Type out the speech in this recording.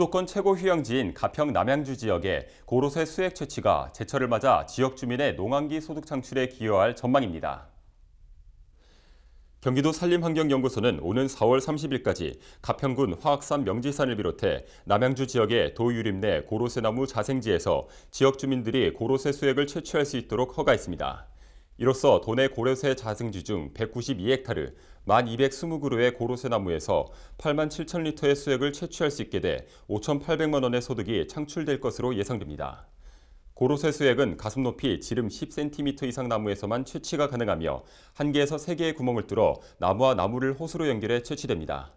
수도권 최고 휴양지인 가평 남양주 지역에 고로쇠 수액 채취가 제철을 맞아 지역 주민의 농한기 소득 창출에 기여할 전망입니다. 경기도 산림환경연구소는 오는 4월 30일까지 가평군 화악산 명지산을 비롯해 남양주 지역의 도유림 내 고로쇠나무 자생지에서 지역 주민들이 고로쇠 수액을 채취할 수 있도록 허가했습니다. 이로써 도내 고려쇠 자승지 중 192헥타르 1,220그루의 고로쇠나무에서 8만 7천 리터의 수액을 채취할 수 있게 돼 5,800만 원의 소득이 창출될 것으로 예상됩니다. 고로쇠 수액은 가슴 높이 지름 10cm 이상 나무에서만 채취가 가능하며 한개에서세개의 구멍을 뚫어 나무와 나무를 호수로 연결해 채취됩니다.